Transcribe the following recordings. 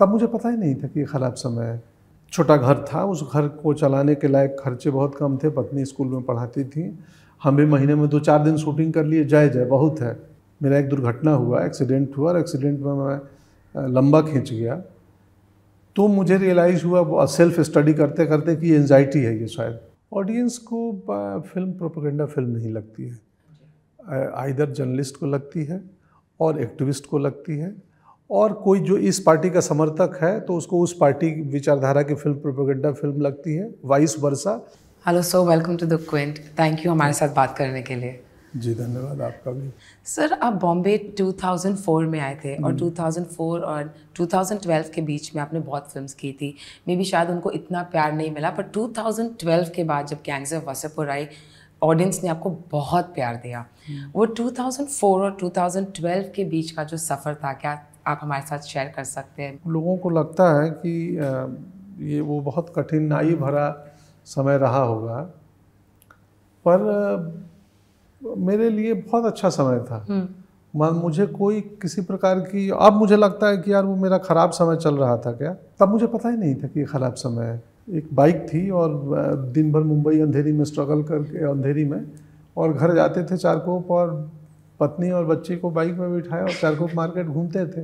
तब मुझे पता ही नहीं था कि ख़राब समय है छोटा घर था उस घर को चलाने के लायक खर्चे बहुत कम थे पत्नी स्कूल में पढ़ाती थी हम भी महीने में दो चार दिन शूटिंग कर लिए जाए जाए बहुत है मेरा एक दुर्घटना हुआ एक्सीडेंट हुआ और एक्सीडेंट में मैं लंबा खींच गया तो मुझे रियलाइज़ हुआ सेल्फ स्टडी करते करते कि एनजाइटी है ये शायद ऑडियंस को फिल्म प्रोपोगेंडा फिल्म नहीं लगती है आइधर जर्नलिस्ट को लगती है और एक्टिविस्ट को लगती है और कोई जो इस पार्टी का समर्थक है तो उसको उस पार्टी विचारधारा की फिल्म प्रोपोगेंडा फिल्म लगती है vice versa hello so welcome to the Quint thank you हमारे साथ बात करने के लिए जी धन्यवाद आपका भी सर आप बॉम्बे 2004 में आए थे और 2004 हम्म। और 2012 के बीच में आपने बहुत फिल्म्स की थी मे भी शायद उनको इतना प्यार नहीं मिला पर 2012 के बाद जब गैंग्स ऑफ वसपुर आई ऑडियंस ने आपको बहुत प्यार दिया हम्म। वो 2004 और 2012 के बीच का जो सफ़र था क्या आप हमारे साथ शेयर कर सकते हैं लोगों को लगता है कि ये वो बहुत कठिनाई हम्म। भरा समय रहा होगा पर मेरे लिए बहुत अच्छा समय था मन हम्म। मुझे कोई किसी प्रकार की अब मुझे लगता है कि यार वो मेरा ख़राब समय चल रहा था क्या तब मुझे पता ही नहीं था कि ये ख़राब समय है एक बाइक थी और दिन भर मुंबई अंधेरी में स्ट्रगल करके अंधेरी में और घर जाते थे चारकोप और पत्नी और बच्ची को बाइक में बिठाया और चारकोप मार्केट घूमते थे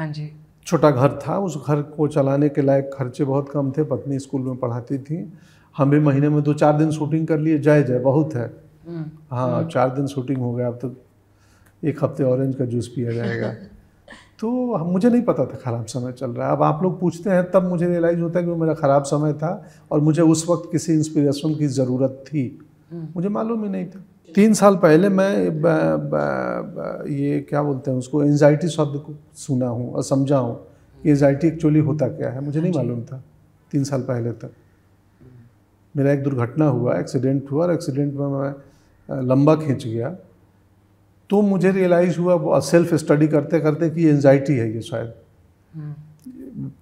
हाँ जी छोटा घर था उस घर को चलाने के लायक खर्चे बहुत कम थे पत्नी स्कूल में पढ़ाती थी हम भी महीने में दो चार दिन शूटिंग कर लिए जाए जाए बहुत है हम्म, हाँ हम्म। चार दिन शूटिंग हो गया अब तो एक हफ्ते ऑरेंज का जूस पिया जाएगा तो मुझे नहीं पता था ख़राब समय चल रहा है अब आप लोग पूछते हैं तब मुझे रियलाइज़ होता है कि वो मेरा ख़राब समय था और मुझे उस वक्त किसी इंस्पिरेशन की ज़रूरत थी मुझे मालूम ही नहीं था तीन साल पहले मैं बा, बा, बा, ये क्या बोलते हैं उसको एनजाइटी शब्द को सुना हूँ और समझा हूँ कि एनजाइटी एक्चुअली होता क्या है मुझे हाँ नहीं मालूम था तीन साल पहले तक मेरा एक दुर्घटना हुआ एक्सीडेंट हुआ और एक्सीडेंट में मैं लंबा खींच गया तो मुझे रियलाइज़ हुआ सेल्फ स्टडी करते करते कि एनजाइटी है ये शायद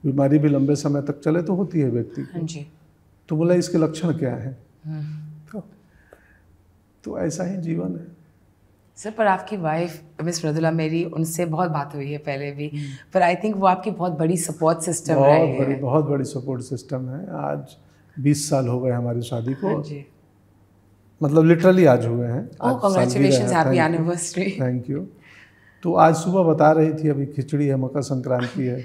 बीमारी भी लंबे समय तक चले तो होती है व्यक्ति हाँ को तो बोला इसके लक्षण क्या है हम्म। तो ऐसा ही जीवन है सर पर आपकी वाइफ मिस मृदुला मेरी उनसे बहुत बात हुई है पहले भी हम्म। पर आई थिंक वो आपकी बहुत बड़ी सपोर्ट सिस्टम बहुत रहे बड़ी, है। बहुत बड़ी सपोर्ट सिस्टम है आज 20 साल हो गए हमारी शादी को हाँ जी। मतलब लिटरली आज हुए हैं थैंक oh, यू तो आज सुबह बता रही थी अभी खिचड़ी है मकर संक्रांति है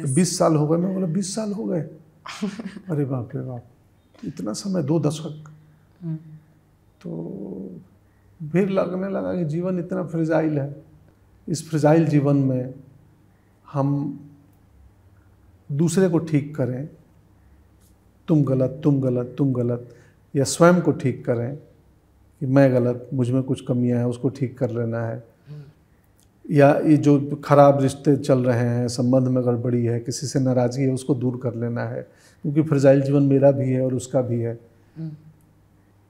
तो बीस साल हो गए मैं बोला बीस साल हो गए अरे बाप रे बाप इतना समय दो दशक हम्म। तो फिर लगने लगा कि जीवन इतना फ्रिजाइल है इस फ्रिजाइल जीवन में हम दूसरे को ठीक करें तुम गलत तुम गलत तुम गलत या स्वयं को ठीक करें कि मैं गलत मुझ में कुछ कमियां हैं उसको ठीक कर लेना है हम्म। या ये जो खराब रिश्ते चल रहे हैं संबंध में गड़बड़ी है किसी से नाराज़गी है उसको दूर कर लेना है क्योंकि फ्रजाइल जीवन मेरा भी है और उसका भी है हम्म।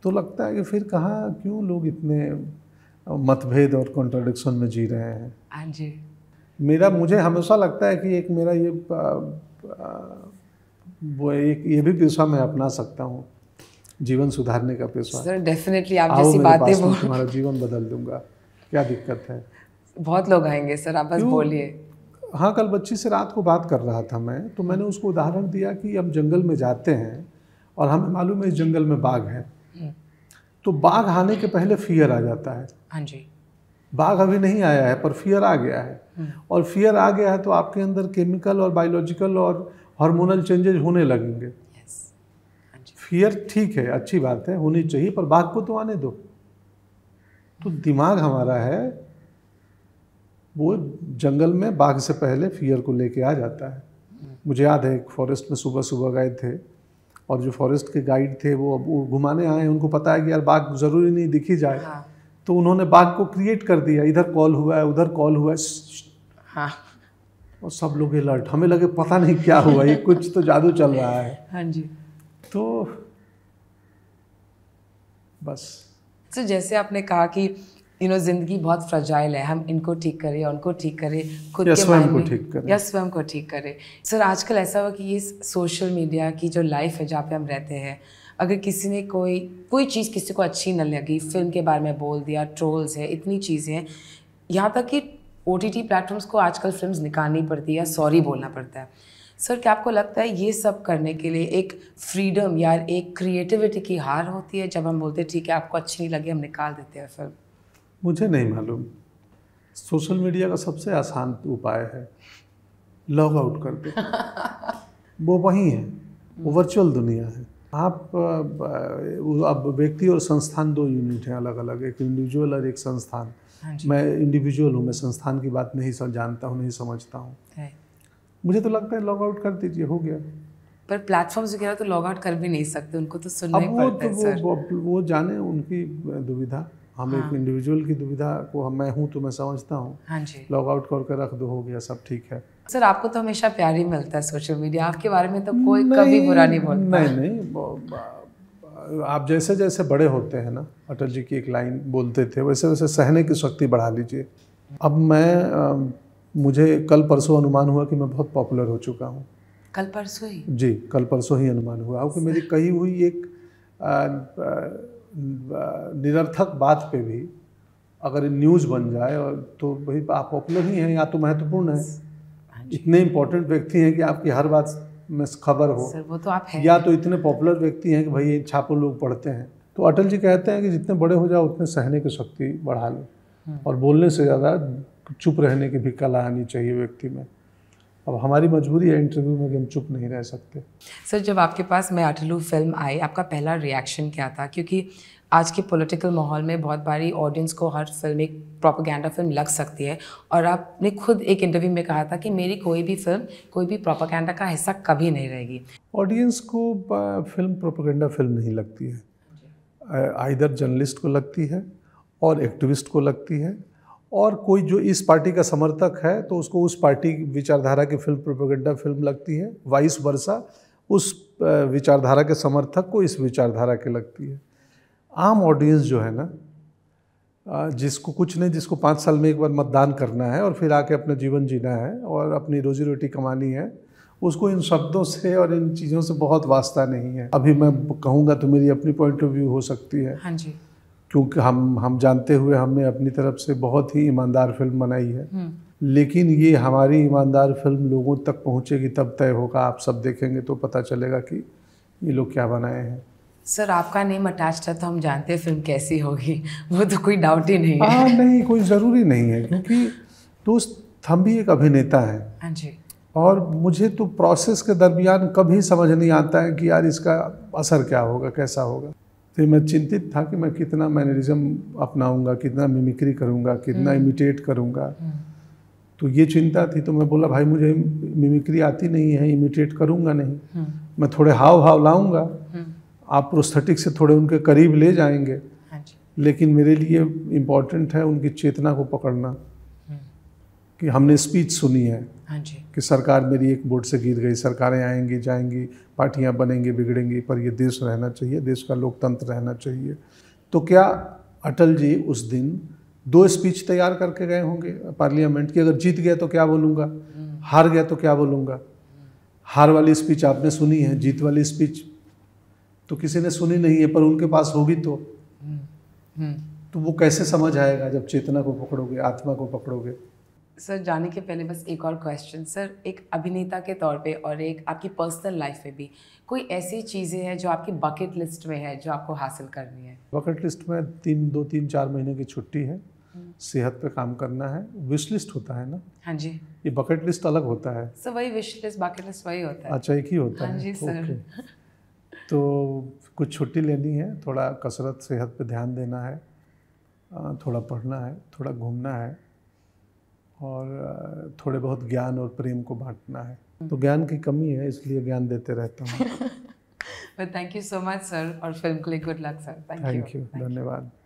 तो लगता है कि फिर कहाँ क्यों लोग इतने मतभेद और कॉन्ट्राडिक्शन में जी रहे हैं हाँ जी मेरा मुझे हमेशा लगता है कि एक मेरा ये वो एक ये भी पेशा मैं अपना सकता हूँ जीवन सुधारने का पेशा डेफिनेटली आप जैसी बातें बोल तुम्हारा जीवन बदल दूंगा क्या दिक्कत है बहुत लोग आएंगे सर आप बस बोलिए हाँ कल बच्ची से रात को बात कर रहा था मैं तो मैंने उसको उदाहरण दिया कि हम जंगल में जाते हैं और हमें मालूम है इस जंगल में बाघ हैं तो बाघ आने के पहले फियर आ जाता है हाँ जी बाघ अभी नहीं आया है पर फियर आ गया है हम्म। और फियर आ गया है तो आपके अंदर केमिकल और बायोलॉजिकल और हार्मोनल चेंजेस होने लगेंगे फियर हाँ ठीक है अच्छी बात है होनी चाहिए पर बाघ को तो आने दो तो दिमाग हमारा है वो जंगल में बाघ से पहले फियर को लेके आ जाता है हम्म। मुझे याद है एक फॉरेस्ट में सुबह सुबह गए थे और जो फॉरेस्ट के गाइड थे वो अब घुमाने आए उनको पता है कि यार बाघ ज़रूरी नहीं दिखी जाए हाँ। तो उन्होंने बाघ को क्रिएट कर दिया इधर कॉल हुआ है उधर कॉल हुआ है हाँ। और सब लोग अलर्ट हमें लगे पता नहीं क्या हुआ ये कुछ तो जादू चल रहा है हाँ जी तो बस तो जैसे आपने कहा कि यू नो जिंदगी बहुत फ्रजाइल है हम इनको ठीक करें उनको ठीक करें खुद के स्वयं को ठीक करें या स्वयं को ठीक करें सर आजकल ऐसा हुआ कि ये सोशल मीडिया की जो लाइफ है जहाँ पे हम रहते हैं अगर किसी ने कोई कोई चीज़ किसी को अच्छी न लगी फिल्म के बारे में बोल दिया ट्रोल्स है इतनी चीज़ें हैं यहाँ तक कि ओ टी टी प्लेटफॉर्म्स को आजकल फिल्म निकालनी पड़ती है सॉरी बोलना पड़ता है सर क्या आपको लगता है ये सब करने के लिए एक फ्रीडम या एक क्रिएटिविटी की हार होती है जब हम बोलते हैं ठीक है आपको अच्छी नहीं लगी हम निकाल देते हैं फिल्म मुझे नहीं मालूम सोशल मीडिया का सबसे आसान उपाय है लॉग आउट कर दो वो वहीं है वो वर्चुअल दुनिया है आप अब व्यक्ति और संस्थान दो यूनिट हैं अलग अलग एक इंडिविजुअल और एक संस्थान हाँ मैं इंडिविजुअल हूँ मैं संस्थान की बात नहीं जानता हूँ नहीं समझता हूँ मुझे तो लगता है लॉग आउट कर दीजिए हो गया पर प्लेटफॉर्म्स वगैरह तो लॉग आउट कर भी नहीं सकते उनको तो सुनना ही पड़ता तो है सर वो, वो जाने उनकी दुविधा हम हाँ। एक इंडिविजुअल की दुविधा को हम मैं हूँ तो मैं समझता हूँ हाँ लॉग आउट करके रख दो हो गया सब ठीक है सर आपको तो हमेशा प्यार ही मिलता है सोशल मीडिया आपके बारे में तो कोई कभी बुरा नहीं बोलता नहीं नहीं आप जैसे जैसे बड़े होते हैं ना अटल जी की एक लाइन बोलते थे वैसे वैसे सहने की शक्ति बढ़ा लीजिए अब मैं मुझे कल परसों अनुमान हुआ कि मैं बहुत पॉपुलर हो चुका हूँ कल परसों ही जी कल परसों ही अनुमान हुआ क्योंकि मेरी कही हुई एक निरर्थक बात पे भी अगर न्यूज़ बन जाए और तो भाई आप अपने ही हैं या तो महत्वपूर्ण हैं हाँ इतने इम्पोर्टेंट व्यक्ति हैं कि आपकी हर बात में खबर हो सर वो तो आप है या तो इतने पॉपुलर व्यक्ति हैं कि भाई छापो लोग पढ़ते हैं तो अटल जी कहते हैं कि जितने बड़े हो जाओ उतने सहने की शक्ति बढ़ा लो हम्म। और बोलने से ज़्यादा चुप रहने की भी कला आनी चाहिए व्यक्ति में अब हमारी मजबूरी है इंटरव्यू में कि हम चुप नहीं रह सकते सर जब आपके पास मैं अटलू फिल्म आई आपका पहला रिएक्शन क्या था क्योंकि आज के पॉलिटिकल माहौल में बहुत बारी ऑडियंस को हर फिल्म एक प्रोपागेंडा फिल्म लग सकती है और आपने खुद एक इंटरव्यू में कहा था कि मेरी कोई भी फिल्म कोई भी प्रोपागेंडा का हिस्सा कभी नहीं रहेगी ऑडियंस को फिल्म प्रोपागेंडा फिल्म नहीं लगती है आइधर जर्नलिस्ट को लगती है और एक्टिविस्ट को लगती है और कोई जो इस पार्टी का समर्थक है तो उसको उस पार्टी विचारधारा की फिल्म प्रोपोगेंडा फिल्म लगती है वाइस वर्षा उस विचारधारा के समर्थक को इस विचारधारा के लगती है आम ऑडियंस जो है ना जिसको कुछ नहीं जिसको पाँच साल में एक बार मतदान करना है और फिर आके अपना जीवन जीना है और अपनी रोजी रोटी कमानी है उसको इन शब्दों से और इन चीज़ों से बहुत वास्ता नहीं है अभी मैं कहूँगा तो मेरी अपनी पॉइंट ऑफ व्यू हो सकती है हाँ जी क्योंकि हम हम जानते हुए हमने अपनी तरफ से बहुत ही ईमानदार फिल्म बनाई है हम्म। लेकिन ये हमारी ईमानदार फिल्म लोगों तक पहुंचेगी तब तय होगा आप सब देखेंगे तो पता चलेगा कि ये लोग क्या बनाए हैं सर आपका नेम अटैच था तो हम जानते हैं फिल्म कैसी होगी वो तो कोई डाउट ही नहीं है हाँ, नहीं कोई ज़रूरी नहीं है क्योंकि दोस्त हम भी एक अभिनेता हैं हाँ जी और मुझे तो प्रोसेस के दरमियान कभी समझ नहीं आता है कि यार इसका असर क्या होगा कैसा होगा तो मैं चिंतित था कि मैं कितना मैनरिज्म अपनाऊंगा कितना मिमिक्री करूंगा कितना इमिटेट हम्म। करूंगा हम्म। तो ये चिंता थी तो मैं बोला भाई मुझे मिमिक्री आती नहीं है इमिटेट करूंगा नहीं हम्म। मैं थोड़े हाव हाव लाऊंगा आप प्रोस्थेटिक से थोड़े उनके करीब ले जाएंगे हाँ लेकिन मेरे लिए इम्पॉर्टेंट है उनकी चेतना को पकड़ना कि हमने स्पीच सुनी है हाँ जी कि सरकार मेरी एक बोर्ड से गिर गई सरकारें आएंगी जाएंगी पार्टियाँ बनेंगी बिगड़ेंगी पर यह देश रहना चाहिए देश का लोकतंत्र रहना चाहिए तो क्या अटल जी उस दिन दो स्पीच तैयार करके गए होंगे पार्लियामेंट की अगर जीत गया तो क्या बोलूँगा हम्म। हार गया तो क्या बोलूँगा हार वाली स्पीच आपने सुनी है जीत वाली स्पीच तो किसी ने सुनी नहीं है पर उनके पास होगी तो हम्म, हम्म। तो वो कैसे समझ आएगा जब चेतना को पकड़ोगे आत्मा को पकड़ोगे सर जाने के पहले बस एक और क्वेश्चन सर एक अभिनेता के तौर पे और एक आपकी पर्सनल लाइफ में भी कोई ऐसी चीज़ें हैं जो आपकी बकेट लिस्ट में है जो आपको हासिल करनी है बकेट लिस्ट में तीन दो तीन चार महीने की छुट्टी है हम्म। सेहत पे काम करना है विश लिस्ट होता है ना हाँ जी ये बकेट लिस्ट अलग होता है सर वही विश लिस्ट बकेट लिस्ट वही होता है अच्छा एक ही होता हाँ है सर तो कुछ छुट्टी लेनी है थोड़ा कसरत सेहत पे ध्यान देना है थोड़ा पढ़ना है थोड़ा घूमना है और थोड़े बहुत ज्ञान और प्रेम को बांटना है तो ज्ञान की कमी है इसलिए ज्ञान देते रहता हूँ thank you so much sir और फिल्म के लिए good luck sir thank you धन्यवाद